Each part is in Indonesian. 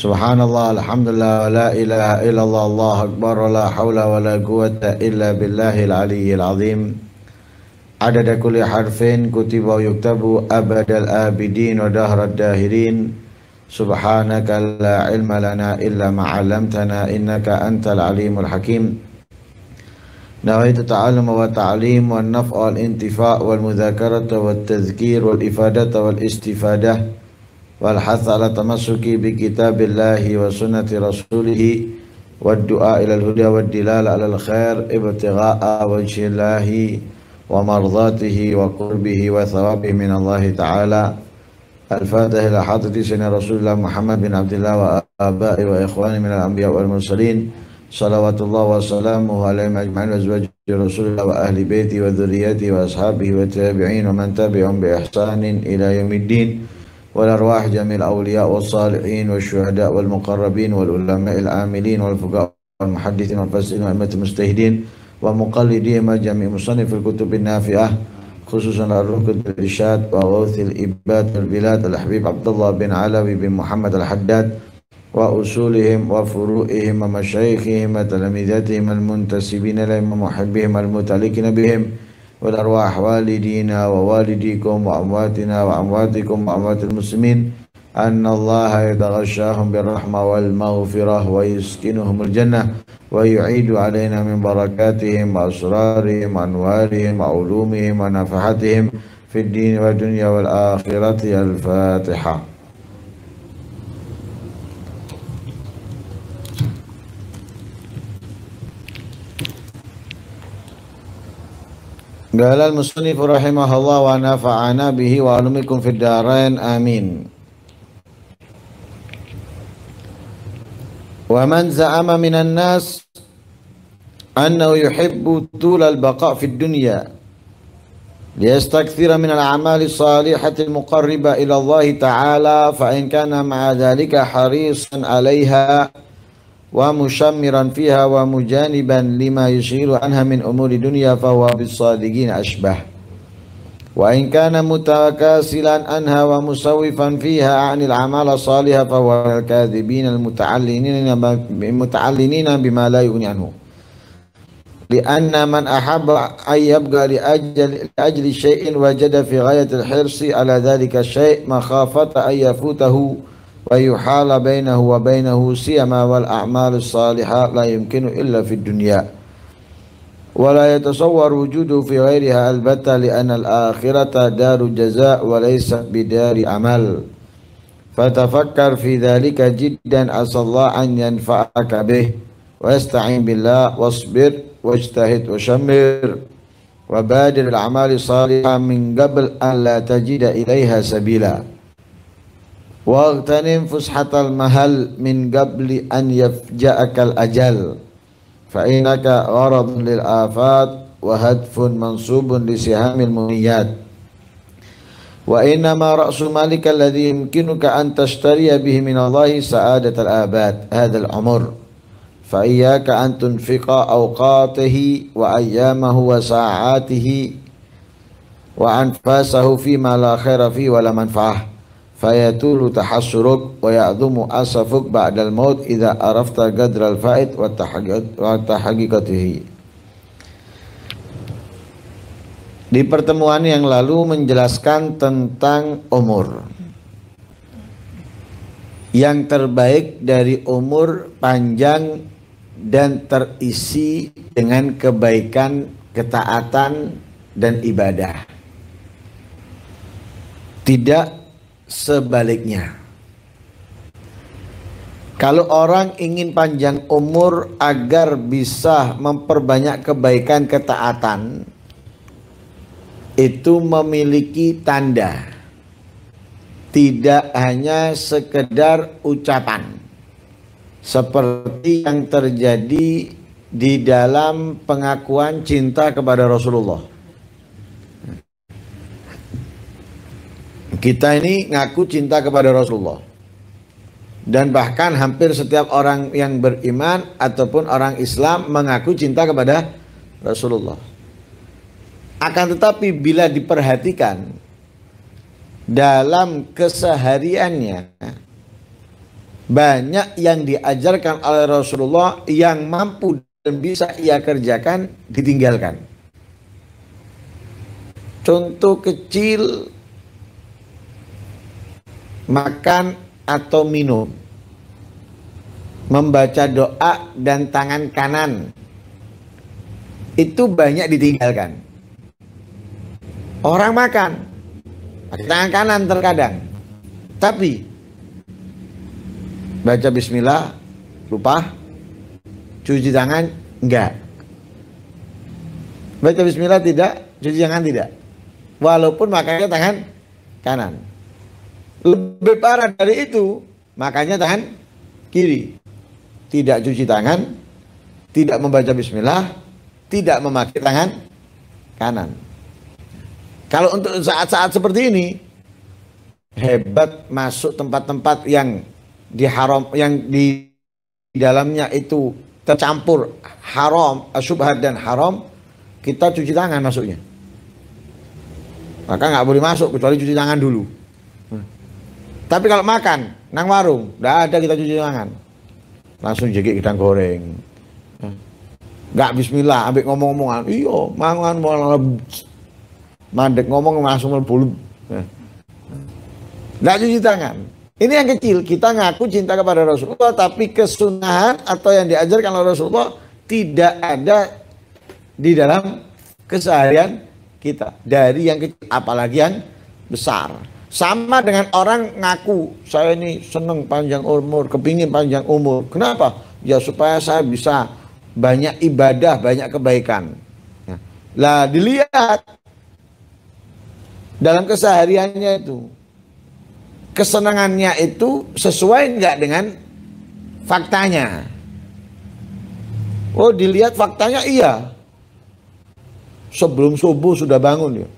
Subhanallah, Alhamdulillah, la ilaha illallah, Allah akbar, la hawla wa la quwata illa billahil aliyyil azim. Adada kulli harfin kutiba yuktabu abadal abidin wa dahrad dahirin. Subhanaka la ilma lana illa ma'alamtana innaka antal alimul hakim. نويت التعلم والتعليم والنفع والانتفاع والمذاكرة والتذكير istifadah. والاستفادة والحث على التمسك بكتاب الله وسنة رسوله والدعاء إلى الهدى والدلال على الخير ابتغاء وجه الله ومرضاته وقربه وثوابه من الله تعالى الفاتح إلى حضرة سيدنا رسول الله محمد بن عبد الله وآبائه وإخوانه من الأنبياء والمرسلين صلوات الله وسلامه عليهم أجمعين وأزواج رسول الله وأهل بيته وذريته وأصحابه والتابعين ومن تبعهم بإحسان إلى يوم الدين والأرواح جميع الأولياء والصالحين والشهداء والمقربين والعلماء العاملين والفقهاء والمحدثين والفاسقين وأئمة المجتهدين ومقلديهم جميع مصنف الكتب النافعة خصوصا الركض الإرشاد وغوث الإباد البلاد الحبيب عبد الله بن علوي بن محمد الحداد وأصولهم وفروئهم ومشايخهم وتلاميذتهم المنتسبين لهم ومحبهم المتلكين بهم والأرواح والدينا ووالديكم وأمواتنا وأمواتكم وأموات المسلمين أن الله يتغشاهم بالرحمة والمغفرة ويسكنهم الجنة ويعيد علينا من بركاتهم وأسرارهم وأنوارهم وعلومهم ونفحتهم في الدين والدنيا والآخرة الفاتحة قال المصنف رحمه الله ونفعنا به وعلمكم في الدارين آمين ومن زعم من الناس أنه يحب طول البقاء في الدنيا ليستكثر من الأعمال الصالحة المقربة إلى الله تعالى فإن كان مع ذلك حريصا عليها ومشمرا فيها ومجانبا لما يشغل عنها من أمور الدنيا فهو بالصادقين أشبه وإن كان متكاسلا عنها ومسوفا فيها عن الأعمال الصالحة فهو الكاذبين المتعلنين بما لا يغني عنه لأن من أحب أن يبقى لأجل, لأجل شيء وجد في غاية الحرص على ذلك الشيء مخافة أن يفوته ويحال بينه وبينه سيما والأعمال الصالحة لا يمكن إلا في الدنيا ولا يتصور وجوده في غيرها البتة لأن الآخرة دار جزاء وليس بدار عمل فتفكر في ذلك جدا أسأل الله أن ينفعك به واستعين بالله واصبر واجتهد وشمر وبادر الأعمال الصالحة من قبل أن لا تجد إليها سبيلا Waqtanim fushatal mahal min gabli an yafja'akal ajal Fa innaka gharadun lil afat wa hadfun mansubun li sihamil muniyat Wa innama ra'su malika alladhi yumkinuka an tashtariya bihi min Allahi sa'adatal abad Hadal umur Fa iyyaka an tunfiqa awqatihi wa ayyamahu wa sa'atihi Wa anfasahu fi ma la khaira fi wa la manfa'ah fayatulu tahassuruk wa ya'dhumu asafuk ba'dal maut idza arafta gadral fa'id wa tahaqiqatihi Di pertemuan yang lalu menjelaskan tentang umur Yang terbaik dari umur panjang dan terisi dengan kebaikan, ketaatan, dan ibadah Tidak sebaliknya. Kalau orang ingin panjang umur agar bisa memperbanyak kebaikan ketaatan, itu memiliki tanda. Tidak hanya sekedar ucapan. Seperti yang terjadi di dalam pengakuan cinta kepada Rasulullah. Kita ini ngaku cinta kepada Rasulullah. Dan bahkan hampir setiap orang yang beriman ataupun orang Islam mengaku cinta kepada Rasulullah. Akan tetapi bila diperhatikan dalam kesehariannya banyak yang diajarkan oleh Rasulullah yang mampu dan bisa ia kerjakan ditinggalkan. Contoh kecil makan atau minum, membaca doa dan tangan kanan, itu banyak ditinggalkan. Orang makan pakai tangan kanan terkadang, tapi baca bismillah lupa, cuci tangan enggak. Baca bismillah tidak, cuci tangan tidak. Walaupun makanya tangan kanan. Lebih parah dari itu, makanya tangan kiri. Tidak cuci tangan, tidak membaca bismillah, tidak memakai tangan kanan. Kalau untuk saat-saat seperti ini, hebat masuk tempat-tempat yang di haram yang di, dalamnya itu tercampur haram, subhan dan haram, kita cuci tangan masuknya. Maka nggak boleh masuk kecuali cuci tangan dulu. Tapi kalau makan, nang warung, nggak ada kita cuci tangan. Langsung jadi kita goreng. Gak bismillah, ambil ngomong-ngomongan. Iya, mangan malah mandek ngomong langsung melbulu. Nah. Nggak cuci tangan. Ini yang kecil, kita ngaku cinta kepada Rasulullah, tapi kesunahan atau yang diajarkan oleh Rasulullah tidak ada di dalam keseharian kita. Dari yang kecil, apalagi yang besar. Sama dengan orang ngaku, saya ini seneng panjang umur, kepingin panjang umur. Kenapa? Ya supaya saya bisa banyak ibadah, banyak kebaikan. Ya. Lah dilihat dalam kesehariannya itu kesenangannya itu sesuai nggak dengan faktanya. Oh dilihat faktanya iya. Sebelum subuh sudah bangun ya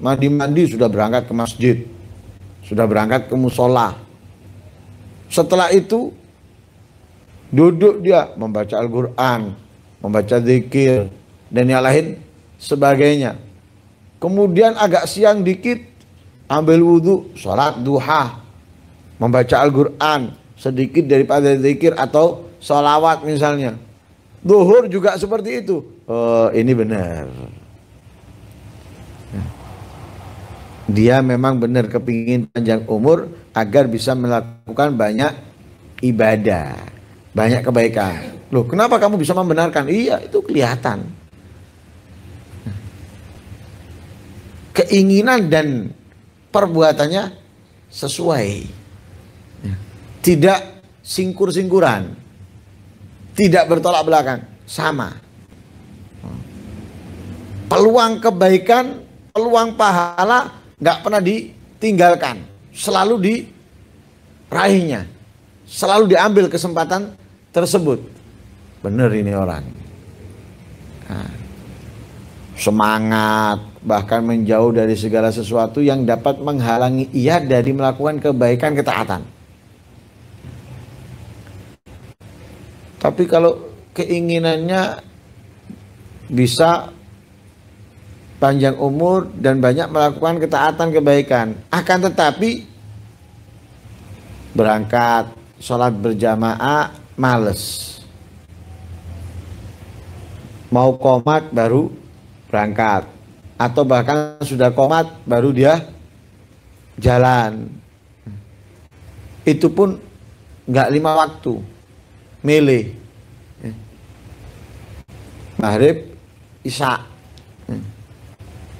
mandi-mandi sudah berangkat ke masjid, sudah berangkat ke musola. Setelah itu duduk dia membaca Al-Quran, membaca zikir dan yang lain sebagainya. Kemudian agak siang dikit ambil wudhu, sholat duha, membaca Al-Quran sedikit daripada zikir atau sholawat misalnya. Duhur juga seperti itu. Oh, ini benar. dia memang benar kepingin panjang umur agar bisa melakukan banyak ibadah, banyak kebaikan. Loh, kenapa kamu bisa membenarkan? Iya, itu kelihatan. Keinginan dan perbuatannya sesuai. Tidak singkur-singkuran. Tidak bertolak belakang, sama. Peluang kebaikan, peluang pahala nggak pernah ditinggalkan, selalu diraihnya, selalu diambil kesempatan tersebut. Bener ini orang. Nah, semangat, bahkan menjauh dari segala sesuatu yang dapat menghalangi ia dari melakukan kebaikan ketaatan. Tapi kalau keinginannya bisa panjang umur dan banyak melakukan ketaatan kebaikan. Akan tetapi berangkat sholat berjamaah males. Mau komat baru berangkat atau bahkan sudah komat baru dia jalan. Itu pun nggak lima waktu milih maghrib isak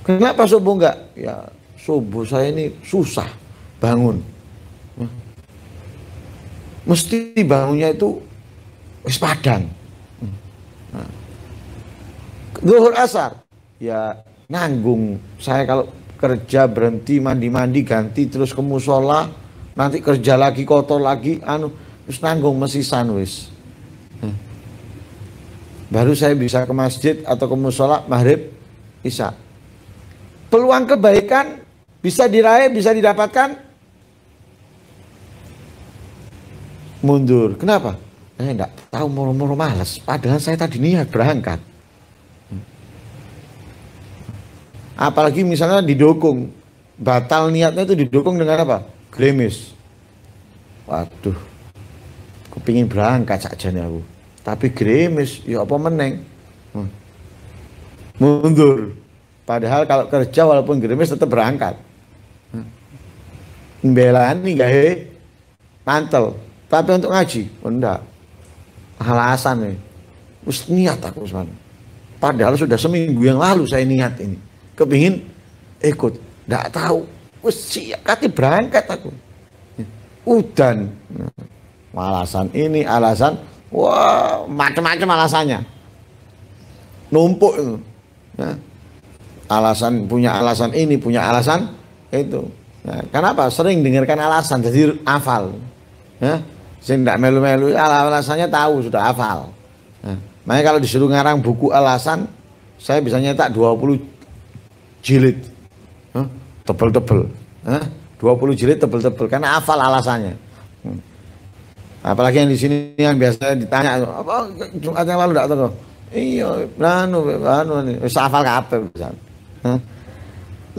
Kenapa subuh enggak? Ya subuh saya ini susah bangun. Mesti bangunnya itu wis padang. Nah. asar. Ya nanggung. Saya kalau kerja berhenti mandi-mandi ganti terus ke musola nanti kerja lagi kotor lagi anu terus nanggung mesti sanwis baru saya bisa ke masjid atau ke musola maghrib isya peluang kebaikan bisa diraih, bisa didapatkan, mundur. Kenapa? Saya eh, enggak tahu moro-moro males. Padahal saya tadi niat berangkat. Apalagi misalnya didukung. Batal niatnya itu didukung dengan apa? Gremis. Waduh. Kepingin berangkat saja nih aku. Tapi gremis. Ya apa meneng? Hmm. Mundur. Padahal kalau kerja walaupun gerimis tetap berangkat. Pembelaan nih gak he, mantel. Tapi untuk ngaji, oh, enggak. Alasan nih. E. Terus niat aku sebenarnya. Padahal sudah seminggu yang lalu saya niat ini. Kepingin ikut. Enggak tahu. Usia kati berangkat aku. Udan. Nah, alasan ini, alasan. Wah, macam-macam alasannya. Numpuk. Nah, alasan punya alasan ini punya alasan itu nah, kenapa sering dengarkan alasan jadi hafal ya tidak melu-melu alasannya tahu sudah hafal nah, makanya kalau disuruh ngarang buku alasan saya bisa nyetak 20 jilid tebel-tebel huh? 20 jilid tebel-tebel karena hafal alasannya hmm. apalagi yang di sini yang biasanya ditanya apa Jumat yang lalu tidak tahu iya anu, anu, anu, anu ini, hafal kabeh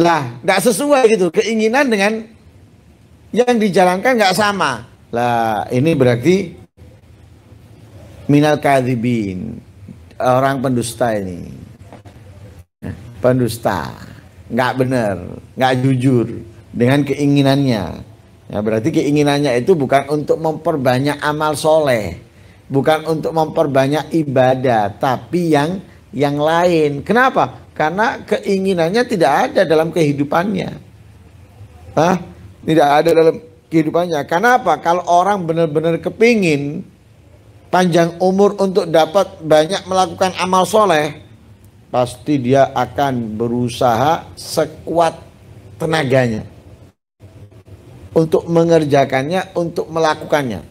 lah, nggak sesuai gitu. Keinginan dengan yang dijalankan nggak sama. Lah, ini berarti minal kadibin Orang pendusta ini. Pendusta. Nggak benar, nggak jujur dengan keinginannya. Ya, berarti keinginannya itu bukan untuk memperbanyak amal soleh, bukan untuk memperbanyak ibadah, tapi yang yang lain. Kenapa? karena keinginannya tidak ada dalam kehidupannya. Hah? Tidak ada dalam kehidupannya. Karena apa? Kalau orang benar-benar kepingin panjang umur untuk dapat banyak melakukan amal soleh, pasti dia akan berusaha sekuat tenaganya untuk mengerjakannya, untuk melakukannya.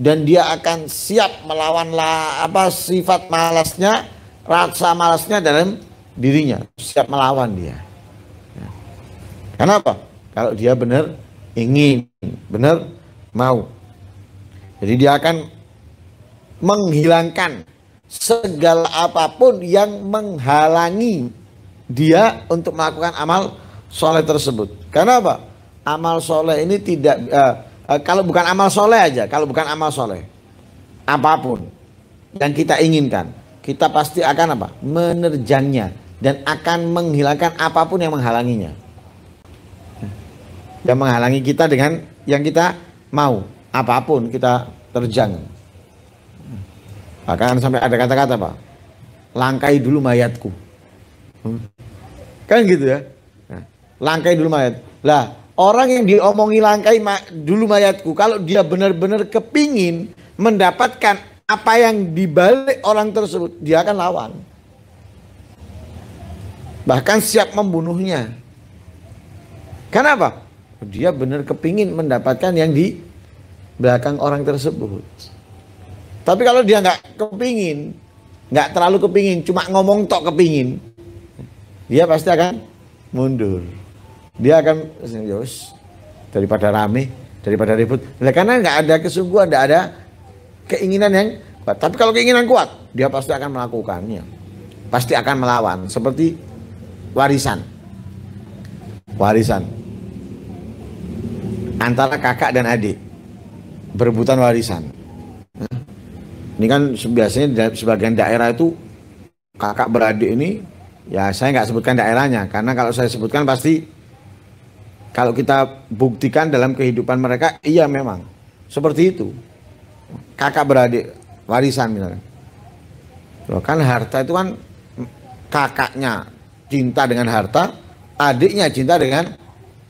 Dan dia akan siap melawan apa sifat malasnya, rasa malasnya dalam dirinya, siap melawan dia. Ya. Kenapa? Kalau dia benar ingin, benar mau. Jadi dia akan menghilangkan segala apapun yang menghalangi dia untuk melakukan amal soleh tersebut. Karena apa? Amal soleh ini tidak uh, uh, kalau bukan amal soleh aja, kalau bukan amal soleh apapun yang kita inginkan, kita pasti akan apa? Menerjangnya dan akan menghilangkan apapun yang menghalanginya. Yang menghalangi kita dengan yang kita mau, apapun kita terjang. Bahkan sampai ada kata-kata, Pak. Langkai dulu mayatku. Hmm. Kan gitu ya. Nah, langkai dulu mayat. Lah, orang yang diomongi langkai dulu mayatku, kalau dia benar-benar kepingin mendapatkan apa yang dibalik orang tersebut, dia akan lawan. Bahkan siap membunuhnya. Kenapa? Dia benar kepingin mendapatkan yang di belakang orang tersebut. Tapi kalau dia nggak kepingin, nggak terlalu kepingin, cuma ngomong tok kepingin, dia pasti akan mundur. Dia akan serius ya daripada rame, daripada ribut. Oleh karena nggak ada kesungguhan, nggak ada keinginan yang kuat. Tapi kalau keinginan kuat, dia pasti akan melakukannya. Pasti akan melawan. Seperti warisan. Warisan. Antara kakak dan adik. Berebutan warisan. Ini kan biasanya sebagian daerah itu kakak beradik ini ya saya nggak sebutkan daerahnya karena kalau saya sebutkan pasti kalau kita buktikan dalam kehidupan mereka iya memang seperti itu kakak beradik warisan misalnya Loh kan harta itu kan kakaknya cinta dengan harta, adiknya cinta dengan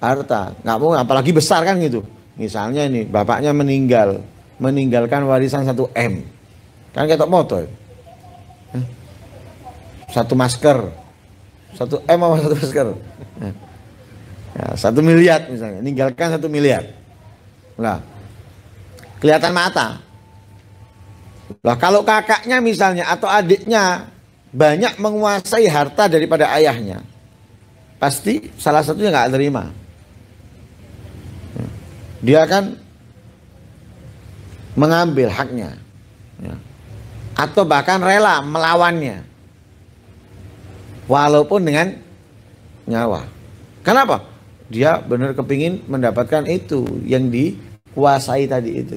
harta. Nggak mau, apalagi besar kan gitu. Misalnya ini, bapaknya meninggal, meninggalkan warisan satu M. Kan ketok moto. Satu masker. Satu M sama satu masker? Ya, satu miliar misalnya, ninggalkan satu miliar. Nah, kelihatan mata. Lah kalau kakaknya misalnya atau adiknya banyak menguasai harta daripada ayahnya. Pasti salah satunya nggak terima. Ya. Dia akan mengambil haknya. Ya. Atau bahkan rela melawannya. Walaupun dengan nyawa. Kenapa? Dia benar kepingin mendapatkan itu yang dikuasai tadi itu.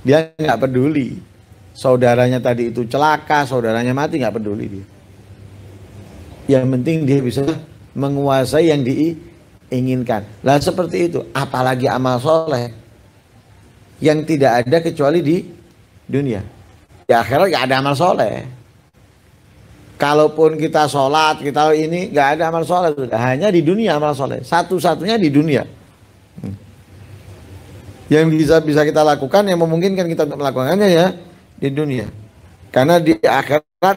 Dia nggak peduli saudaranya tadi itu celaka, saudaranya mati nggak peduli dia. Yang penting dia bisa menguasai yang diinginkan. Lah seperti itu, apalagi amal soleh yang tidak ada kecuali di dunia. Ya akhirnya nggak ada amal soleh. Kalaupun kita sholat, kita ini nggak ada amal soleh sudah. Hanya di dunia amal soleh. Satu-satunya di dunia. Hmm. Yang bisa bisa kita lakukan, yang memungkinkan kita untuk melakukannya ya di dunia. Karena di akhirat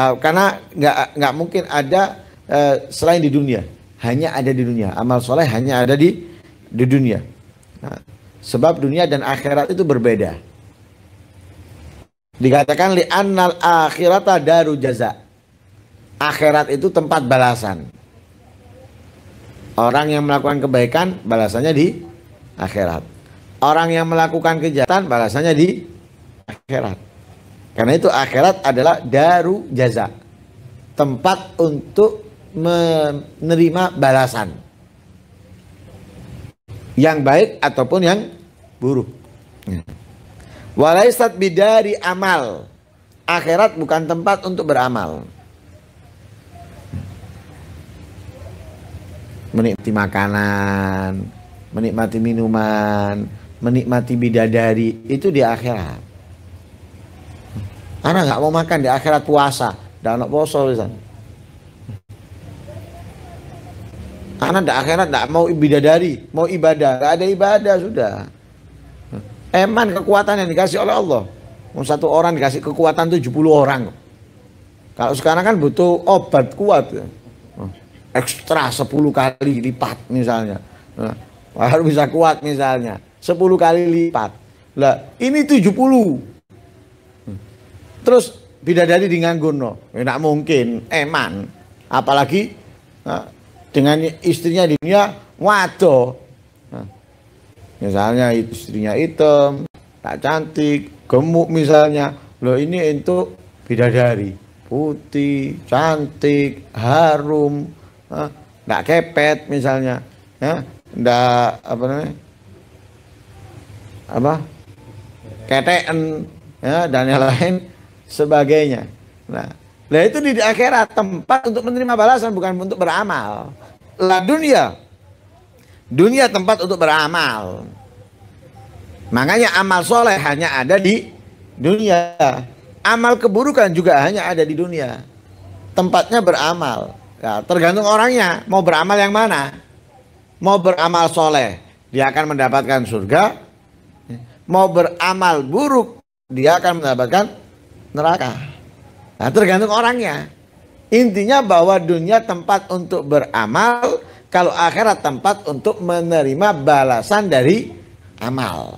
uh, karena nggak nggak mungkin ada uh, selain di dunia. Hanya ada di dunia. Amal soleh hanya ada di di dunia. Nah, sebab dunia dan akhirat itu berbeda. Dikatakan li anal akhirata daru jaza. Akhirat itu tempat balasan. Orang yang melakukan kebaikan balasannya di akhirat. Orang yang melakukan kejahatan balasannya di akhirat. Karena itu akhirat adalah daru jaza. Tempat untuk menerima balasan. Yang baik ataupun yang buruk. Ya. Walaisat bidari amal. Akhirat bukan tempat untuk beramal. Menikmati makanan, menikmati minuman, menikmati bidadari itu di akhirat. Karena nggak mau makan di akhirat puasa dan anak poso bisa Karena di akhirat nggak mau bidadari mau ibadah nggak ada ibadah sudah eman kekuatan yang dikasih oleh Allah satu orang dikasih kekuatan 70 orang kalau sekarang kan butuh obat kuat Ya. ekstra 10 kali lipat misalnya harus bisa kuat misalnya 10 kali lipat lah ini 70 Terus bidadari di Nganggono, enak ya, mungkin, eman. Apalagi nah, dengan istrinya di dunia wato. Nah, misalnya istrinya hitam, tak cantik, gemuk misalnya. Lo ini untuk bidadari, putih, cantik, harum, nah, kepet misalnya, ya, apa namanya, apa, keteen, ya dan yang lain sebagainya. Nah, nah itu di akhirat tempat untuk menerima balasan bukan untuk beramal. lah dunia. Dunia tempat untuk beramal. Makanya amal soleh hanya ada di dunia. Amal keburukan juga hanya ada di dunia. Tempatnya beramal. Ya, tergantung orangnya mau beramal yang mana. Mau beramal soleh, dia akan mendapatkan surga. Mau beramal buruk, dia akan mendapatkan neraka. Nah, tergantung orangnya. Intinya bahwa dunia tempat untuk beramal, kalau akhirat tempat untuk menerima balasan dari amal.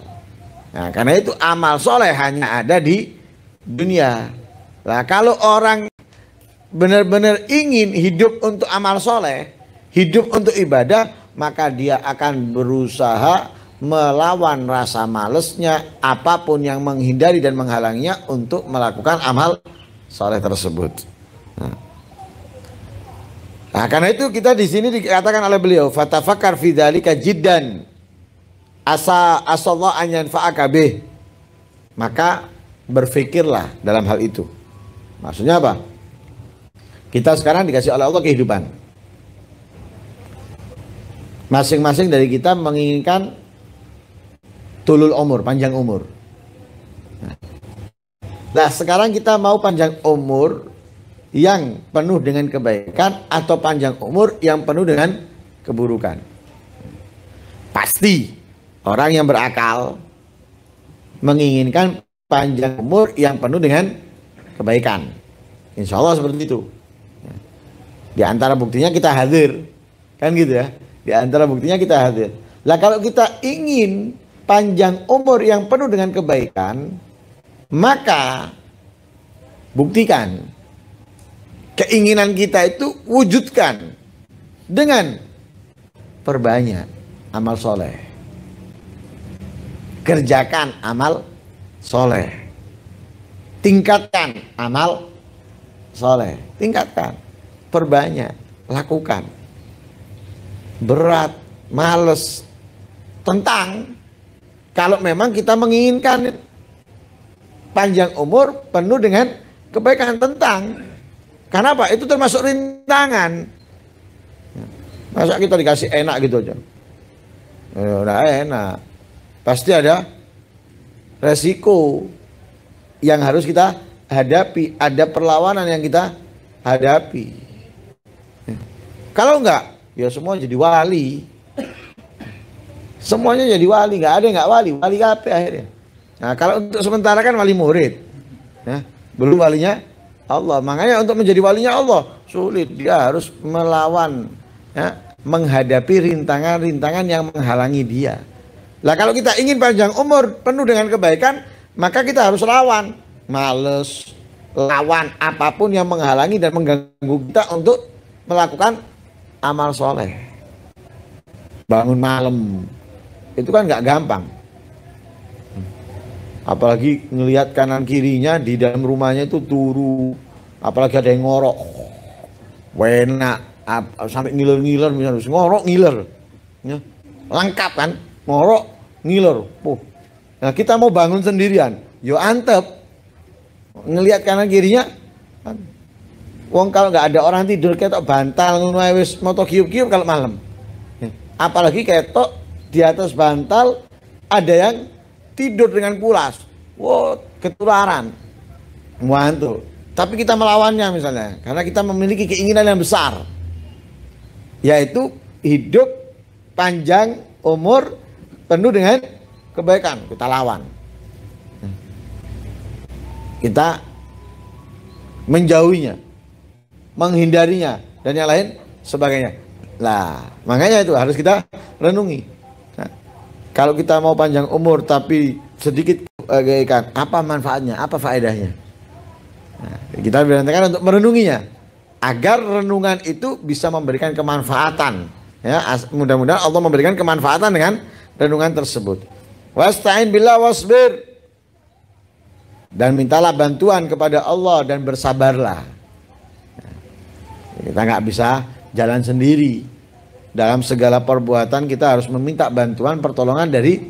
Nah, karena itu amal soleh hanya ada di dunia. Nah, kalau orang benar-benar ingin hidup untuk amal soleh, hidup untuk ibadah, maka dia akan berusaha melawan rasa malesnya apapun yang menghindari dan menghalanginya untuk melakukan amal soleh tersebut. Nah. nah. karena itu kita di sini dikatakan oleh beliau fatafakar fidali kajidan Asa asallah anyan yanfa'aka Maka berfikirlah dalam hal itu. Maksudnya apa? Kita sekarang dikasih oleh Allah kehidupan. Masing-masing dari kita menginginkan tulul umur, panjang umur. Nah, sekarang kita mau panjang umur yang penuh dengan kebaikan atau panjang umur yang penuh dengan keburukan. Pasti orang yang berakal menginginkan panjang umur yang penuh dengan kebaikan. Insya Allah seperti itu. Di antara buktinya kita hadir. Kan gitu ya. Di antara buktinya kita hadir. Lah kalau kita ingin panjang umur yang penuh dengan kebaikan, maka buktikan keinginan kita itu wujudkan dengan perbanyak amal soleh. Kerjakan amal soleh. Tingkatkan amal soleh. Tingkatkan. Perbanyak. Lakukan. Berat. Males. Tentang kalau memang kita menginginkan panjang umur penuh dengan kebaikan tentang. Karena apa? Itu termasuk rintangan. Masa kita dikasih enak gitu aja. Nah, enak. Pasti ada resiko yang harus kita hadapi. Ada perlawanan yang kita hadapi. Ya. Kalau enggak, ya semua jadi wali. Semuanya jadi wali, nggak ada nggak wali. Wali apa akhirnya? Nah kalau untuk sementara kan wali murid, ya, belum walinya Allah. Makanya untuk menjadi walinya Allah sulit. Dia harus melawan, ya, menghadapi rintangan-rintangan yang menghalangi dia. Lah kalau kita ingin panjang umur penuh dengan kebaikan, maka kita harus lawan males, lawan apapun yang menghalangi dan mengganggu kita untuk melakukan amal soleh. Bangun malam, itu kan nggak gampang. Apalagi ngelihat kanan kirinya di dalam rumahnya itu turu, apalagi ada yang ngorok, wena, sampai ngiler-ngiler misalnya ngorok ngiler, ya. lengkap kan, ngorok ngiler, puh. Nah kita mau bangun sendirian, yo antep, ngelihat kanan kirinya, kan. Wong kalau nggak ada orang tidur ketok bantal ngono wis moto kiup giup kalau malam. Ya. Apalagi ketok di atas bantal ada yang tidur dengan pulas. Wow, ketularan. Mantul. Tapi kita melawannya misalnya, karena kita memiliki keinginan yang besar. Yaitu hidup panjang umur penuh dengan kebaikan. Kita lawan. Kita menjauhinya, menghindarinya, dan yang lain sebagainya. Lah, makanya itu harus kita renungi. Kalau kita mau panjang umur tapi sedikit kebaikan, eh, apa manfaatnya? Apa faedahnya? Nah, kita berantakan untuk merenunginya agar renungan itu bisa memberikan kemanfaatan. Ya, mudah-mudahan Allah memberikan kemanfaatan dengan renungan tersebut. Wasta'in billah wasbir. Dan mintalah bantuan kepada Allah dan bersabarlah. Nah, kita nggak bisa jalan sendiri. Dalam segala perbuatan kita harus meminta bantuan pertolongan dari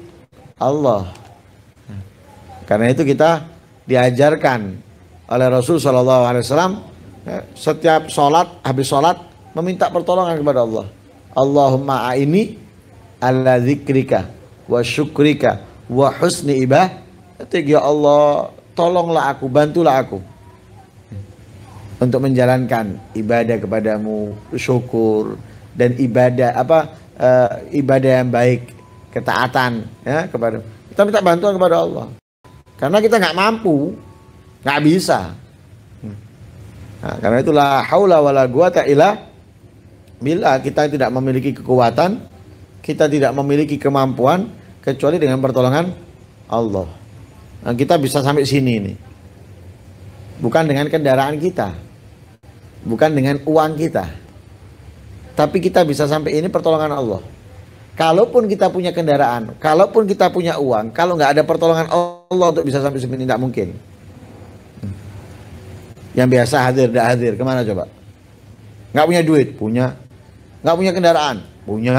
Allah. Karena itu kita diajarkan oleh Rasul Shallallahu Alaihi Wasallam ya, setiap sholat habis sholat meminta pertolongan kepada Allah. Allahumma aini ala dzikrika wa syukrika wa husni ibah. Ya Allah, tolonglah aku, bantulah aku untuk menjalankan ibadah kepadamu, syukur, dan ibadah apa e, ibadah yang baik ketaatan ya kepada kita minta bantuan kepada Allah karena kita nggak mampu nggak bisa hmm. nah, karena itulah haula wala quwata illa bila kita tidak memiliki kekuatan kita tidak memiliki kemampuan kecuali dengan pertolongan Allah nah, kita bisa sampai sini ini bukan dengan kendaraan kita bukan dengan uang kita tapi kita bisa sampai ini pertolongan Allah. Kalaupun kita punya kendaraan, kalaupun kita punya uang, kalau nggak ada pertolongan Allah untuk bisa sampai sini tidak mungkin. Yang biasa hadir, tidak hadir, kemana coba? Nggak punya duit, punya. Nggak punya kendaraan, punya.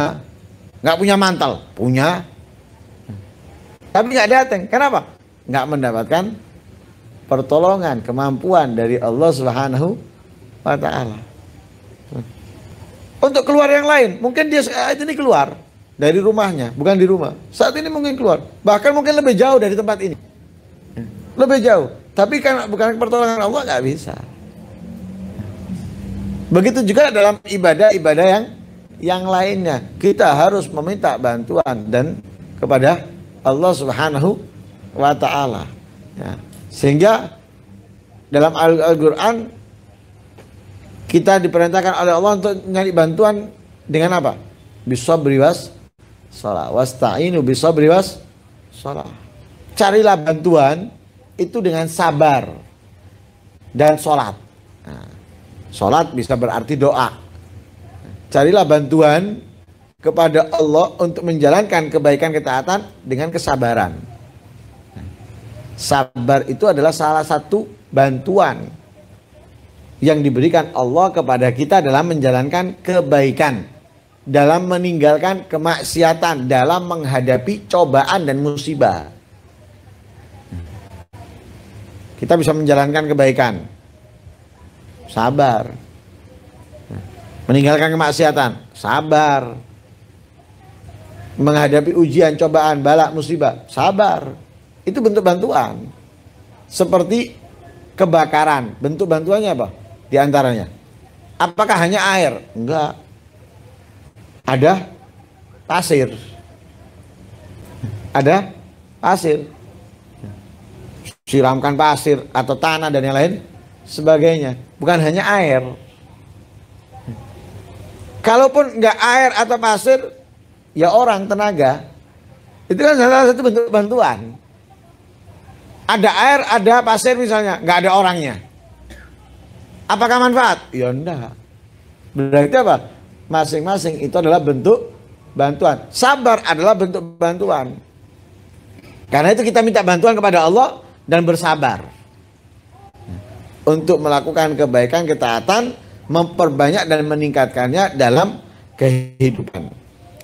Nggak punya mantel, punya. Tapi nggak datang, kenapa? Nggak mendapatkan pertolongan, kemampuan dari Allah Subhanahu wa Ta'ala untuk keluar yang lain. Mungkin dia saat eh, ini keluar dari rumahnya, bukan di rumah. Saat ini mungkin keluar, bahkan mungkin lebih jauh dari tempat ini. Lebih jauh. Tapi karena bukan pertolongan Allah nggak bisa. Begitu juga dalam ibadah-ibadah yang yang lainnya. Kita harus meminta bantuan dan kepada Allah Subhanahu wa taala. Ya. Sehingga dalam Al-Qur'an kita diperintahkan oleh Allah untuk nyari bantuan dengan apa? Bisa beriwas, salah. Wasta'inu bisa beriwas, salah. Carilah bantuan itu dengan sabar dan sholat. Nah, sholat bisa berarti doa. Carilah bantuan kepada Allah untuk menjalankan kebaikan ketaatan dengan kesabaran. Nah, sabar itu adalah salah satu bantuan yang diberikan Allah kepada kita dalam menjalankan kebaikan, dalam meninggalkan kemaksiatan, dalam menghadapi cobaan dan musibah. Kita bisa menjalankan kebaikan. Sabar. Meninggalkan kemaksiatan, sabar. Menghadapi ujian, cobaan, balak, musibah, sabar. Itu bentuk bantuan. Seperti kebakaran, bentuk bantuannya apa? di antaranya. Apakah hanya air? Enggak. Ada pasir. Ada pasir. Siramkan pasir atau tanah dan yang lain sebagainya. Bukan hanya air. Kalaupun enggak air atau pasir, ya orang tenaga. Itu kan salah satu bentuk bantuan. Ada air, ada pasir misalnya, enggak ada orangnya Apakah manfaat? Ya enggak. Berarti apa? Masing-masing itu adalah bentuk bantuan. Sabar adalah bentuk bantuan. Karena itu kita minta bantuan kepada Allah dan bersabar. Untuk melakukan kebaikan, ketaatan, memperbanyak dan meningkatkannya dalam kehidupan.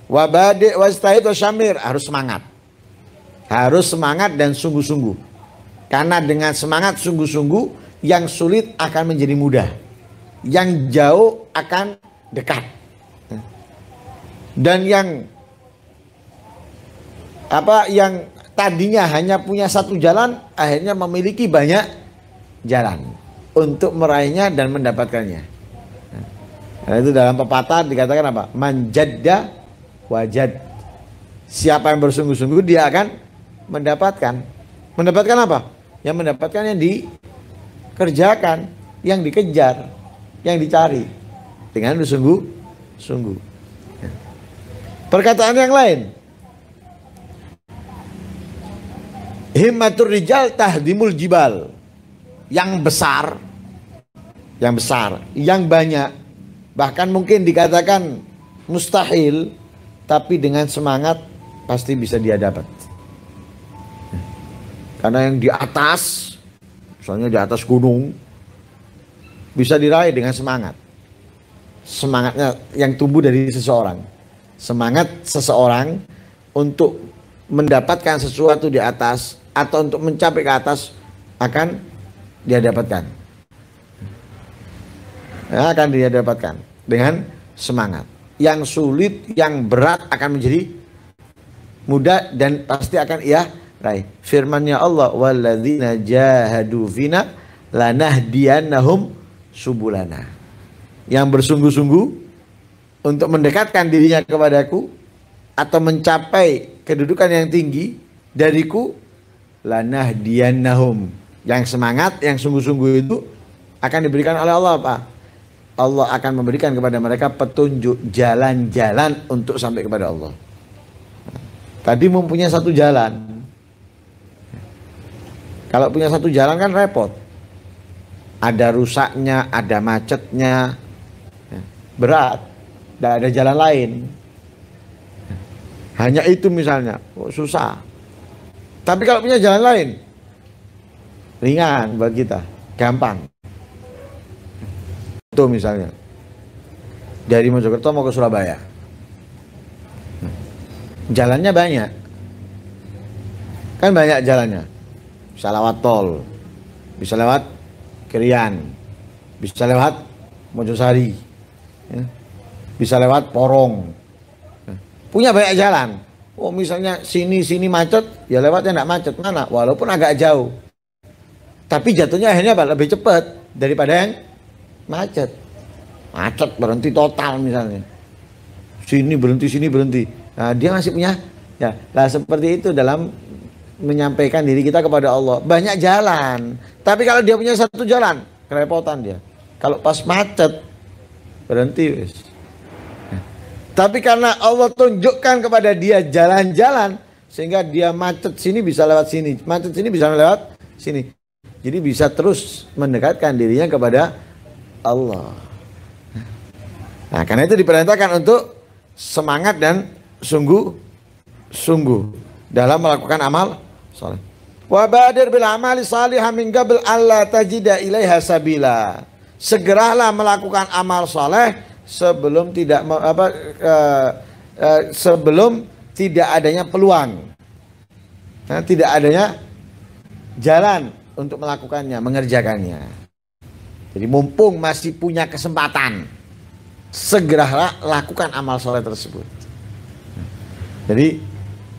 Wabadi wastahid wasyamir harus semangat. Harus semangat dan sungguh-sungguh. Karena dengan semangat sungguh-sungguh yang sulit akan menjadi mudah, yang jauh akan dekat, dan yang apa yang tadinya hanya punya satu jalan akhirnya memiliki banyak jalan untuk meraihnya dan mendapatkannya. Nah, itu dalam pepatah dikatakan apa? Manjadda wajad. Siapa yang bersungguh-sungguh dia akan mendapatkan. Mendapatkan apa? Yang mendapatkan yang di kerjakan yang dikejar, yang dicari dengan sungguh-sungguh. Ya. Perkataan yang lain. Himmatur rijal tahdimul jibal. Yang besar, yang besar, yang banyak, bahkan mungkin dikatakan mustahil, tapi dengan semangat pasti bisa dia dapat. Ya. Karena yang di atas Soalnya di atas gunung, bisa diraih dengan semangat. Semangatnya yang tumbuh dari seseorang. Semangat seseorang untuk mendapatkan sesuatu di atas atau untuk mencapai ke atas akan dia dapatkan. Ya, akan dia dapatkan dengan semangat. Yang sulit, yang berat akan menjadi mudah dan pasti akan ia ya, Rai. Firmannya Allah waladzina jahadu fina lanahdiyanahum subulana. Yang bersungguh-sungguh untuk mendekatkan dirinya kepadaku atau mencapai kedudukan yang tinggi dariku lanahdiyanahum. Yang semangat, yang sungguh-sungguh itu akan diberikan oleh Allah Pak. Allah akan memberikan kepada mereka petunjuk jalan-jalan untuk sampai kepada Allah. Tadi mempunyai satu jalan, kalau punya satu jalan kan repot. Ada rusaknya, ada macetnya, ya, berat, tidak ada jalan lain. Hanya itu misalnya, oh, susah. Tapi kalau punya jalan lain, ringan buat kita, gampang. Itu misalnya, dari Mojokerto mau ke Surabaya. Jalannya banyak, kan banyak jalannya bisa lewat tol, bisa lewat Kerian, bisa lewat Mojosari, ya. bisa lewat Porong. Punya banyak jalan. Oh misalnya sini sini macet, ya lewatnya tidak macet mana, walaupun agak jauh. Tapi jatuhnya akhirnya lebih cepat daripada yang macet. Macet berhenti total misalnya. Sini berhenti, sini berhenti. Nah, dia masih punya ya. Nah, seperti itu dalam menyampaikan diri kita kepada Allah. Banyak jalan. Tapi kalau dia punya satu jalan, kerepotan dia. Kalau pas macet, berhenti wis. Tapi karena Allah tunjukkan kepada dia jalan-jalan, sehingga dia macet sini bisa lewat sini, macet sini bisa lewat sini. Jadi bisa terus mendekatkan dirinya kepada Allah. Nah, karena itu diperintahkan untuk semangat dan sungguh-sungguh dalam melakukan amal soleh. Wa badir bil amali salihah min qabl alla tajida ilaiha sabila. Segeralah melakukan amal saleh sebelum tidak apa eh, eh, sebelum tidak adanya peluang. Nah, tidak adanya jalan untuk melakukannya, mengerjakannya. Jadi mumpung masih punya kesempatan, segeralah lakukan amal soleh tersebut. Jadi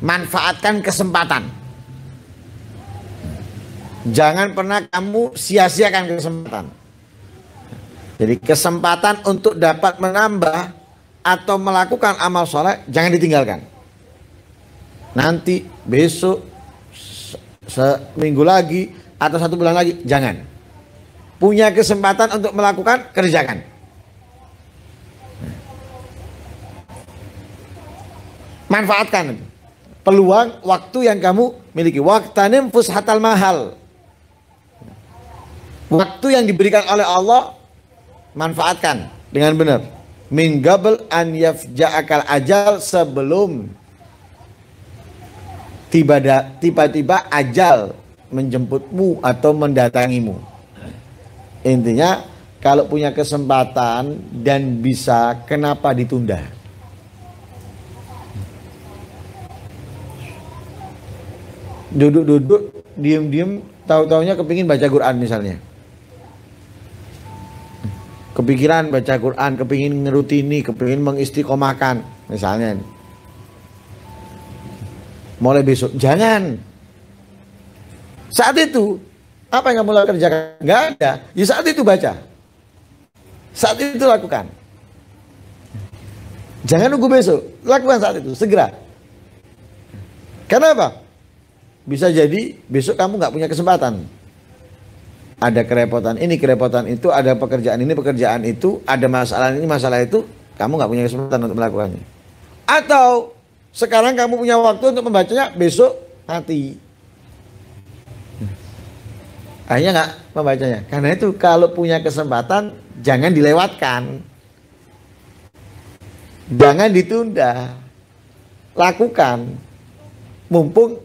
manfaatkan kesempatan. Jangan pernah kamu sia-siakan kesempatan. Jadi kesempatan untuk dapat menambah atau melakukan amal soleh jangan ditinggalkan. Nanti besok seminggu lagi atau satu bulan lagi jangan. Punya kesempatan untuk melakukan kerjakan. Manfaatkan peluang waktu yang kamu miliki. Waktu Waktanim fushatal mahal Waktu yang diberikan oleh Allah manfaatkan dengan benar. Min gabel an yafja'akal ajal sebelum tiba-tiba ajal menjemputmu atau mendatangimu. Intinya kalau punya kesempatan dan bisa kenapa ditunda? Duduk-duduk, diem-diem, tahu-taunya kepingin baca Quran misalnya kepikiran baca Quran, kepingin ngerutini, kepingin mengistiqomahkan, misalnya. Mulai besok, jangan. Saat itu, apa yang kamu kerjakan? Enggak ada. Ya saat itu baca. Saat itu lakukan. Jangan nunggu besok. Lakukan saat itu, segera. Kenapa? Bisa jadi besok kamu nggak punya kesempatan ada kerepotan ini kerepotan itu ada pekerjaan ini pekerjaan itu ada masalah ini masalah itu kamu nggak punya kesempatan untuk melakukannya atau sekarang kamu punya waktu untuk membacanya besok mati akhirnya nggak membacanya karena itu kalau punya kesempatan jangan dilewatkan jangan ditunda lakukan mumpung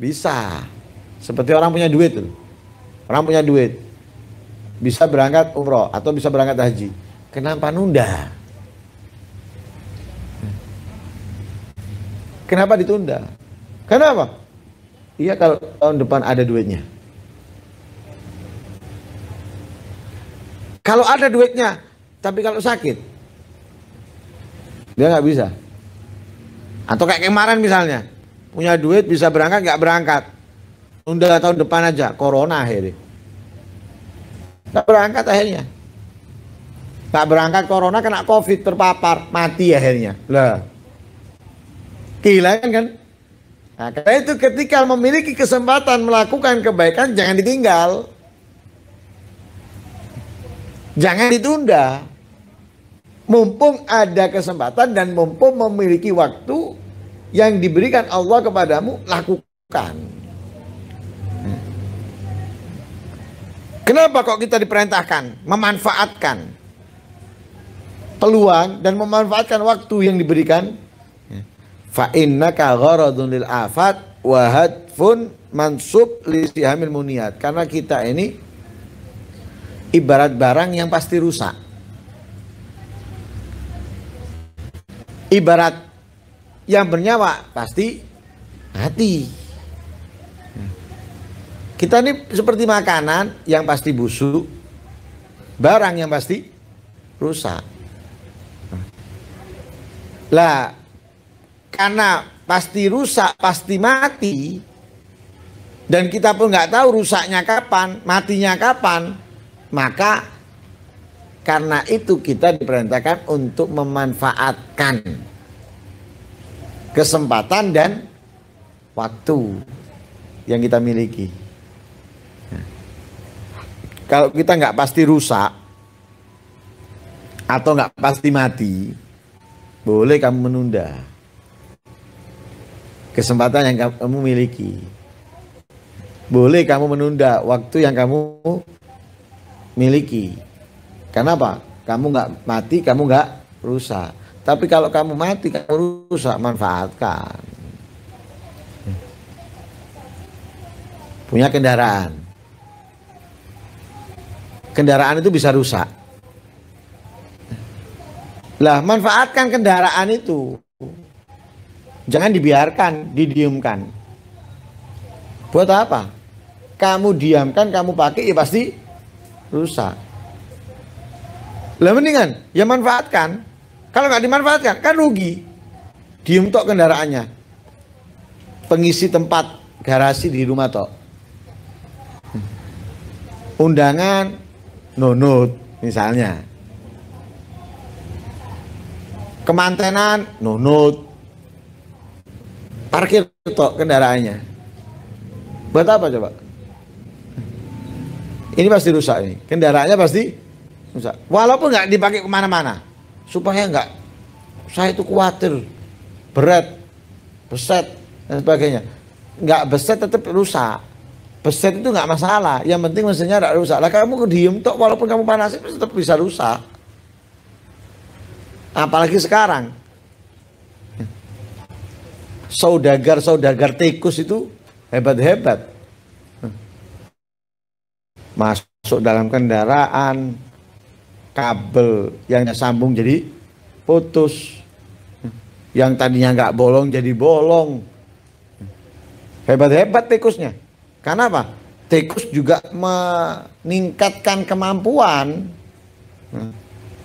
bisa seperti orang punya duit tuh Orang punya duit, bisa berangkat umroh atau bisa berangkat haji. Kenapa nunda? Kenapa ditunda? Kenapa? Iya kalau tahun depan ada duitnya. Kalau ada duitnya, tapi kalau sakit, dia nggak bisa. Atau kayak kemarin misalnya, punya duit bisa berangkat nggak berangkat, Tunda tahun depan aja, corona akhirnya. tak berangkat akhirnya. Tak berangkat corona kena covid terpapar, mati akhirnya. Lah. Kehilangan kan? Nah, karena itu ketika memiliki kesempatan melakukan kebaikan jangan ditinggal. Jangan ditunda. Mumpung ada kesempatan dan mumpung memiliki waktu yang diberikan Allah kepadamu, lakukan. Kenapa kok kita diperintahkan memanfaatkan peluang dan memanfaatkan waktu yang diberikan? Ya. Fa innaka gharadun lil afat wa hadfun mansub li sihamil muniyat. Karena kita ini ibarat barang yang pasti rusak. Ibarat yang bernyawa pasti mati. Kita ini seperti makanan yang pasti busuk, barang yang pasti rusak. Lah, karena pasti rusak, pasti mati, dan kita pun nggak tahu rusaknya kapan, matinya kapan, maka karena itu kita diperintahkan untuk memanfaatkan kesempatan dan waktu yang kita miliki kalau kita nggak pasti rusak atau nggak pasti mati, boleh kamu menunda kesempatan yang kamu miliki. Boleh kamu menunda waktu yang kamu miliki. Kenapa? Kamu nggak mati, kamu nggak rusak. Tapi kalau kamu mati, kamu rusak, manfaatkan. Punya kendaraan, kendaraan itu bisa rusak. Lah, manfaatkan kendaraan itu. Jangan dibiarkan, didiamkan. Buat apa? Kamu diamkan, kamu pakai ya pasti rusak. Lah mendingan ya manfaatkan. Kalau nggak dimanfaatkan kan rugi. Diem tok kendaraannya. Pengisi tempat garasi di rumah tok. Undangan nunut misalnya kemantenan nunut parkir tok kendaraannya buat apa coba ini pasti rusak ini kendaraannya pasti rusak walaupun nggak dipakai kemana-mana supaya nggak saya itu khawatir berat beset dan sebagainya nggak beset tetap rusak beset itu nggak masalah yang penting mesinnya nggak rusak lah kamu diem tok walaupun kamu panasin tetap bisa rusak apalagi sekarang saudagar-saudagar tikus itu hebat-hebat masuk dalam kendaraan kabel yang sambung jadi putus yang tadinya nggak bolong jadi bolong hebat-hebat tikusnya karena apa? Tikus juga meningkatkan kemampuan. Hmm.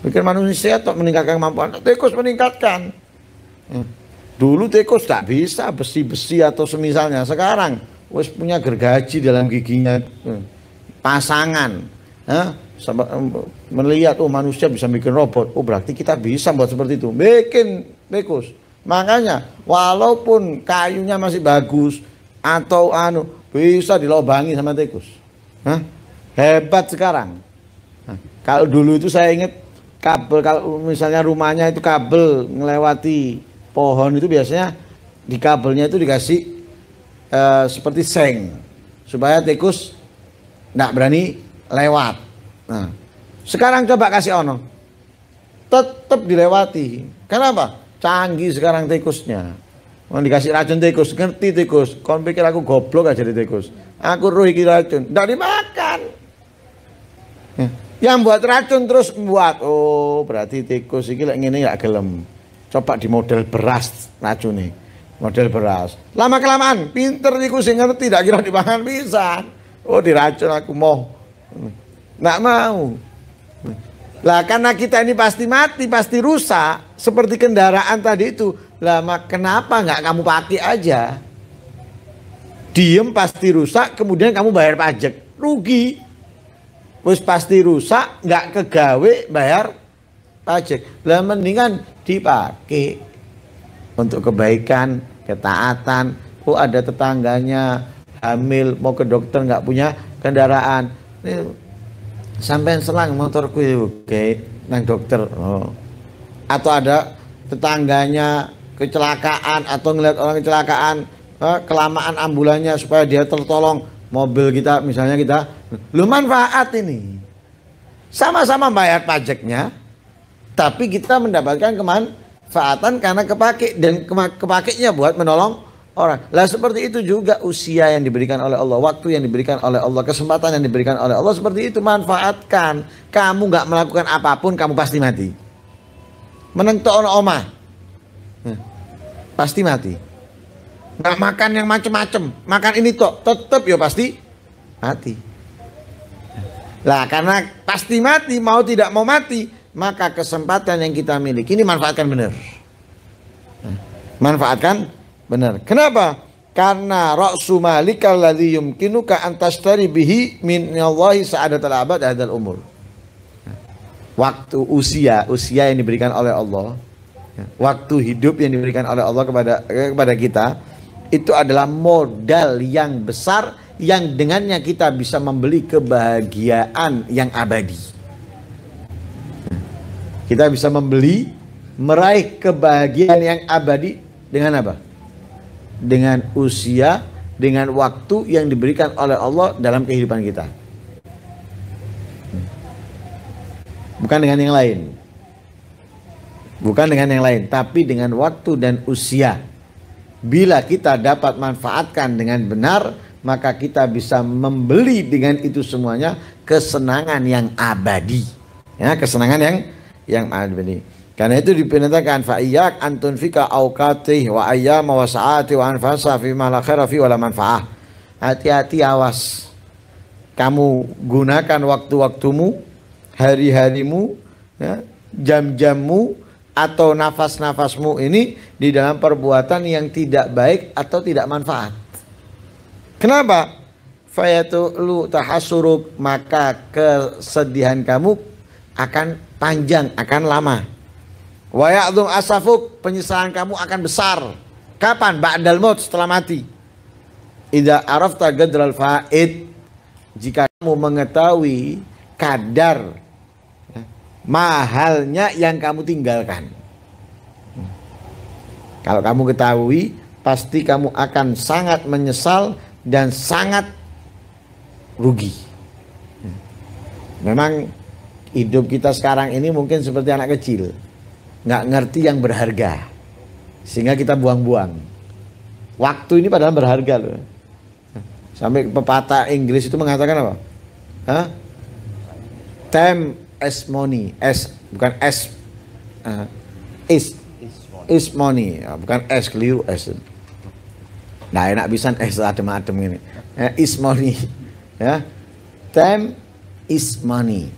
Bikin manusia atau meningkatkan kemampuan. Tikus meningkatkan. Hmm. Dulu tikus tak bisa besi-besi atau semisalnya. Sekarang wes punya gergaji dalam giginya. Hmm. Pasangan. Huh? melihat oh manusia bisa bikin robot. Oh berarti kita bisa buat seperti itu. Bikin tikus. Makanya walaupun kayunya masih bagus atau anu bisa dilobangi sama tikus. Hah? Hebat sekarang. Hah? kalau dulu itu saya ingat kabel kalau misalnya rumahnya itu kabel melewati pohon itu biasanya di kabelnya itu dikasih uh, seperti seng supaya tikus tidak berani lewat. Nah, sekarang coba kasih ono, tetap dilewati. Kenapa? Canggih sekarang tikusnya. Mau dikasih racun tikus, ngerti tikus. Kau pikir aku goblok aja di tikus. Aku roh iki racun, dari dimakan. Yang ya, buat racun terus buat. Oh, berarti tikus iki lek ngene ya gelem. Coba di model beras racun nih. Model beras. Lama kelamaan pinter tikus sing ngerti ndak kira dimakan bisa. Oh, diracun aku mau. nggak mau. Lah karena kita ini pasti mati, pasti rusak seperti kendaraan tadi itu. Lama kenapa nggak kamu pati aja? Diem pasti rusak, kemudian kamu bayar pajak. Rugi. Terus pasti rusak, nggak kegawe bayar pajak. Lah mendingan dipakai untuk kebaikan, ketaatan. Oh ada tetangganya hamil mau ke dokter nggak punya kendaraan. Ini sampai selang motorku oke nang dokter. Oh. Atau ada tetangganya kecelakaan atau ngelihat orang kecelakaan eh, kelamaan ambulannya supaya dia tertolong mobil kita misalnya kita lu manfaat ini sama-sama bayar pajaknya tapi kita mendapatkan kemanfaatan karena kepake dan kepakainya buat menolong orang lah seperti itu juga usia yang diberikan oleh Allah waktu yang diberikan oleh Allah kesempatan yang diberikan oleh Allah seperti itu manfaatkan kamu nggak melakukan apapun kamu pasti mati menentu ono omah Hmm. pasti mati. Nggak makan yang macem-macem. Makan ini tok, tetep ya pasti mati. Lah karena pasti mati, mau tidak mau mati, maka kesempatan yang kita miliki ini manfaatkan benar. Hmm. manfaatkan benar. Kenapa? Karena ra'su malika alladhi yumkinuka antastari bihi min Allahi sa'adatul abad adal umur. Hmm. Waktu usia, usia yang diberikan oleh Allah Ya. waktu hidup yang diberikan oleh Allah kepada kepada kita itu adalah modal yang besar yang dengannya kita bisa membeli kebahagiaan yang abadi. Ya. Kita bisa membeli meraih kebahagiaan yang abadi dengan apa? Dengan usia, dengan waktu yang diberikan oleh Allah dalam kehidupan kita. Hmm. Bukan dengan yang lain bukan dengan yang lain, tapi dengan waktu dan usia. Bila kita dapat manfaatkan dengan benar, maka kita bisa membeli dengan itu semuanya kesenangan yang abadi. Ya, kesenangan yang yang abadi. Karena itu diperintahkan fa'iyak antun fika wa ayyam wa sa'ati wa anfasa fi malakhirah fi wa manfaah. Hati-hati awas. Kamu gunakan waktu-waktumu, hari-harimu, ya, jam-jammu atau nafas-nafasmu ini di dalam perbuatan yang tidak baik atau tidak manfaat. Kenapa? Fayatu lu tahasuruk maka kesedihan kamu akan panjang, akan lama. Wayadum asafuk penyesalan kamu akan besar. Kapan? Ba'dal maut setelah mati. Ida arafta gadral fa'id jika kamu mengetahui kadar mahalnya yang kamu tinggalkan. Kalau kamu ketahui, pasti kamu akan sangat menyesal dan sangat rugi. Memang hidup kita sekarang ini mungkin seperti anak kecil, nggak ngerti yang berharga, sehingga kita buang-buang. Waktu ini padahal berharga loh. Sampai pepatah Inggris itu mengatakan apa? Hah? Time S money, S bukan S uh, is is money, ya, bukan S keliru S. Nah enak bisa S adem-adem ini. Ya, is money, ya. Time is money.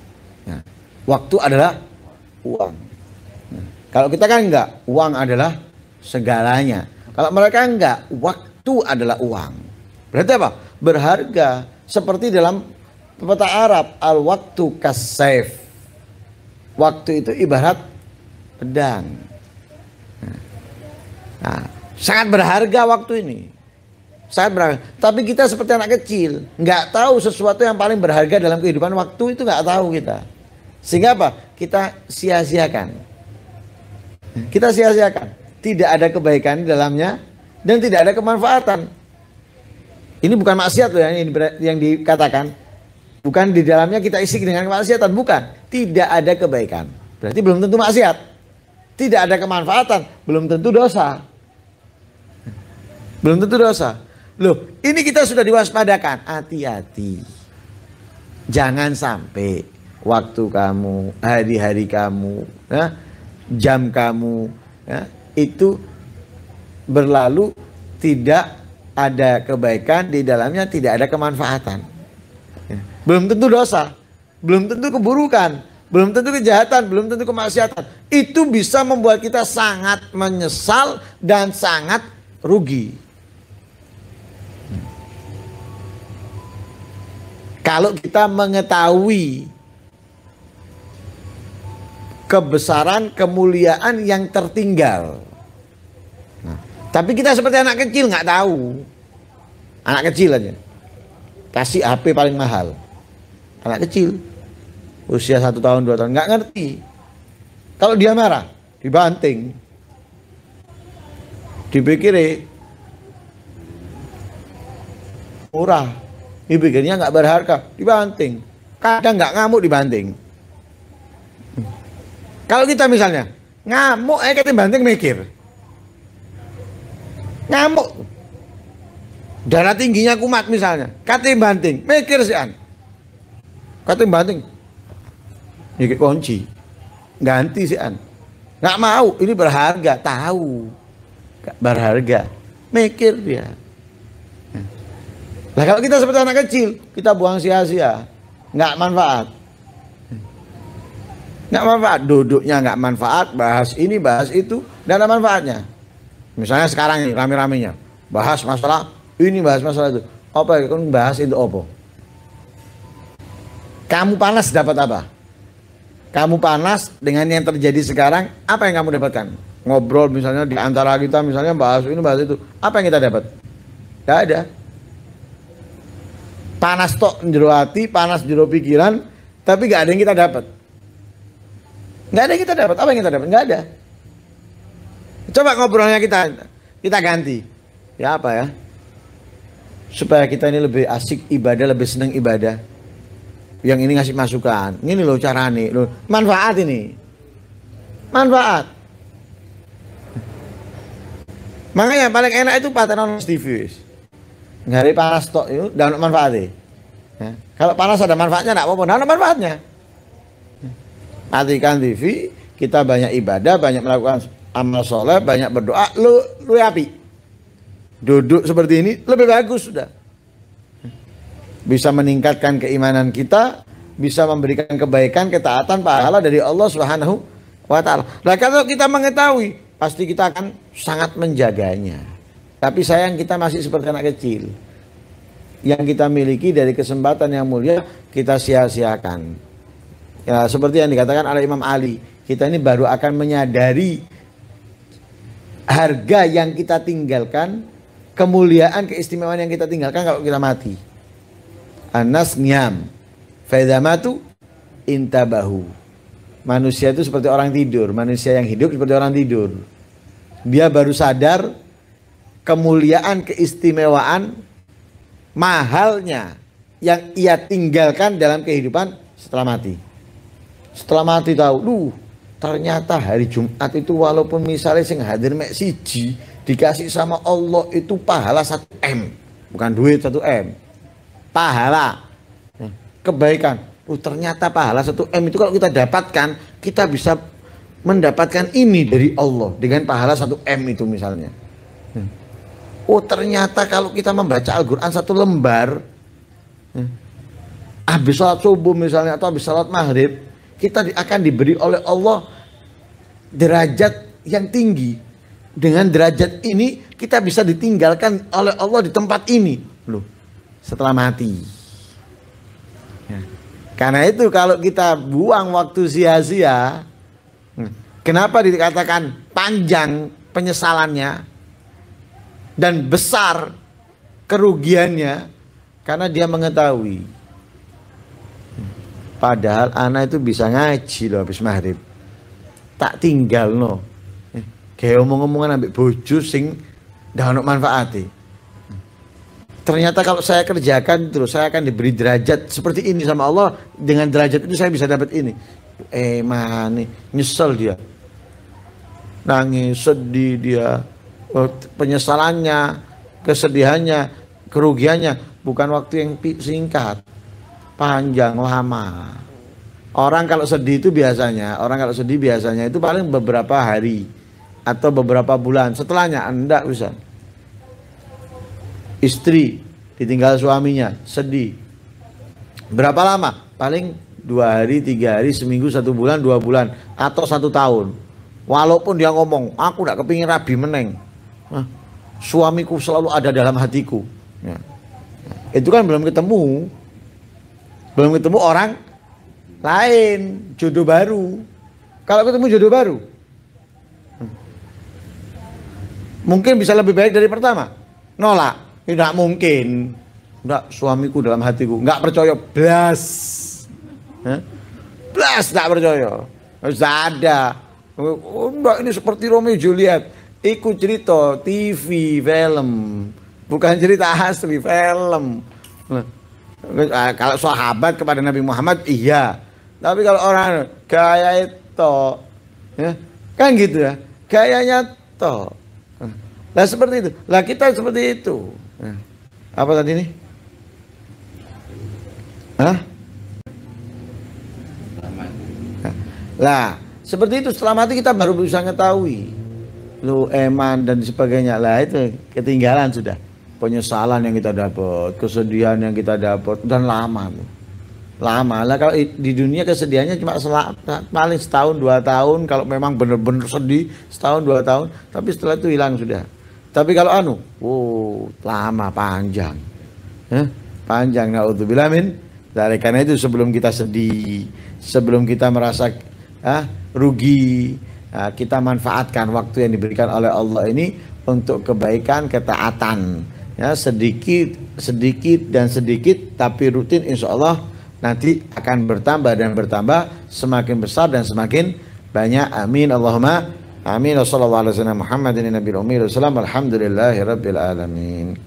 Ya. Waktu adalah uang. Nah, kalau kita kan enggak, uang adalah segalanya. Kalau mereka enggak, waktu adalah uang. Berarti apa? Berharga. Seperti dalam peta Arab, al-waktu kasayf Waktu itu ibarat pedang. Nah, sangat berharga waktu ini. Sangat berharga. Tapi kita seperti anak kecil, nggak tahu sesuatu yang paling berharga dalam kehidupan waktu itu nggak tahu kita. Sehingga apa? Kita sia-siakan. Kita sia-siakan. Tidak ada kebaikan di dalamnya dan tidak ada kemanfaatan. Ini bukan maksiat loh yang, yang dikatakan. Bukan di dalamnya kita isi dengan kemaksiatan, bukan tidak ada kebaikan. Berarti belum tentu maksiat. Tidak ada kemanfaatan, belum tentu dosa. Belum tentu dosa. Loh, ini kita sudah diwaspadakan. Hati-hati. Jangan sampai waktu kamu, hari-hari kamu, ya, jam kamu, ya, itu berlalu tidak ada kebaikan di dalamnya, tidak ada kemanfaatan. Ya. Belum tentu dosa belum tentu keburukan, belum tentu kejahatan, belum tentu kemaksiatan. Itu bisa membuat kita sangat menyesal dan sangat rugi. Kalau kita mengetahui kebesaran kemuliaan yang tertinggal. Nah, tapi kita seperti anak kecil nggak tahu. Anak kecil aja. Kasih HP paling mahal. Anak kecil usia satu tahun dua tahun nggak ngerti kalau dia marah dibanting dipikir murah dipikirnya nggak berharga dibanting kadang nggak ngamuk dibanting kalau kita misalnya ngamuk eh kita banting mikir ngamuk darah tingginya kumat misalnya kata banting mikir sih an kata banting ini kunci. Ganti si An. Nggak mau, ini berharga, tahu. Berharga. Mikir dia. Nah kalau kita seperti anak kecil, kita buang sia-sia. Nggak manfaat. Nggak manfaat. Duduknya nggak manfaat, bahas ini, bahas itu. Nggak ada manfaatnya. Misalnya sekarang ini, rame-ramenya. Bahas masalah ini, bahas masalah itu. Apa yang kan bahas itu apa? Kamu panas dapat apa? kamu panas dengan yang terjadi sekarang, apa yang kamu dapatkan? Ngobrol misalnya di antara kita misalnya bahas ini bahas itu, apa yang kita dapat? Gak ada. Panas tok jero hati, panas jero pikiran, tapi gak ada yang kita dapat. Gak ada yang kita dapat. Apa yang kita dapat? Gak ada. Coba ngobrolnya kita kita ganti. Ya apa ya? Supaya kita ini lebih asik ibadah, lebih senang ibadah yang ini ngasih masukan ini loh cara nih loh manfaat ini manfaat makanya yang paling enak itu patenon TV nggak panas tok itu dan manfaatnya ya. kalau panas ada manfaatnya nak apa-apa ada manfaatnya matikan TV kita banyak ibadah banyak melakukan amal soleh banyak berdoa lu lu api duduk seperti ini lebih bagus sudah bisa meningkatkan keimanan kita, bisa memberikan kebaikan, ketaatan, pahala dari Allah Subhanahu wa taala. Nah, kalau kita mengetahui, pasti kita akan sangat menjaganya. Tapi sayang kita masih seperti anak kecil. Yang kita miliki dari kesempatan yang mulia kita sia-siakan. Ya, seperti yang dikatakan oleh Imam Ali, kita ini baru akan menyadari harga yang kita tinggalkan, kemuliaan, keistimewaan yang kita tinggalkan kalau kita mati. Anas nyam. Faidamatu intabahu. Manusia itu seperti orang tidur. Manusia yang hidup seperti orang tidur. Dia baru sadar kemuliaan, keistimewaan, mahalnya yang ia tinggalkan dalam kehidupan setelah mati. Setelah mati tahu, duh ternyata hari Jumat itu walaupun misalnya sing hadir mek siji dikasih sama Allah itu pahala 1 M bukan duit 1 M pahala kebaikan. Oh, ternyata pahala satu m itu kalau kita dapatkan, kita bisa mendapatkan ini dari Allah dengan pahala satu m itu misalnya. Oh, ternyata kalau kita membaca Al-Qur'an satu lembar habis salat subuh misalnya atau habis salat maghrib, kita akan diberi oleh Allah derajat yang tinggi. Dengan derajat ini kita bisa ditinggalkan oleh Allah di tempat ini. Loh, setelah mati. Ya. Karena itu kalau kita buang waktu sia-sia, hmm, kenapa dikatakan panjang penyesalannya dan besar kerugiannya? Karena dia mengetahui. Padahal anak itu bisa ngaji loh habis maghrib. Tak tinggal no. Eh, kayak omong-omongan ambil bojo sing dah ono ternyata kalau saya kerjakan terus saya akan diberi derajat seperti ini sama Allah dengan derajat ini saya bisa dapat ini eh mana nyesel dia nangis sedih dia oh, penyesalannya kesedihannya kerugiannya bukan waktu yang singkat panjang lama orang kalau sedih itu biasanya orang kalau sedih biasanya itu paling beberapa hari atau beberapa bulan setelahnya enggak bisa istri ditinggal suaminya sedih berapa lama paling dua hari tiga hari seminggu satu bulan dua bulan atau satu tahun walaupun dia ngomong aku tidak kepingin rabi meneng nah, suamiku selalu ada dalam hatiku ya. itu kan belum ketemu belum ketemu orang lain jodoh baru kalau ketemu jodoh baru mungkin bisa lebih baik dari pertama nolak tidak mungkin. enggak suamiku dalam hatiku. Nggak percaya. Blas. Hah? Blas nggak percaya. ada. Oh, enggak, ini seperti Romeo Juliet. Iku cerita TV, film. Bukan cerita asli, film. Nah, kalau sahabat kepada Nabi Muhammad, iya. Tapi kalau orang gaya itu, ya, kan gitu ya. Gayanya toh. Lah seperti itu. Lah kita seperti itu. Eh. Apa tadi nih? Hah? Lah, seperti itu setelah mati kita baru bisa mengetahui lu eman dan sebagainya lah itu ketinggalan sudah penyesalan yang kita dapat kesedihan yang kita dapat dan lama lu lama lah kalau di dunia kesedihannya cuma paling setahun dua tahun kalau memang benar-benar sedih setahun dua tahun tapi setelah itu hilang sudah tapi kalau anu, wow, oh, lama panjang. Eh, panjang naudzubillah min. Dari karena itu sebelum kita sedih, sebelum kita merasa eh, rugi, eh, kita manfaatkan waktu yang diberikan oleh Allah ini untuk kebaikan ketaatan. Ya, sedikit, sedikit dan sedikit, tapi rutin insya Allah nanti akan bertambah dan bertambah semakin besar dan semakin banyak. Amin. Allahumma آمين وصلى الله على سيدنا محمد النبي الأمي والسلام الحمد لله رب العالمين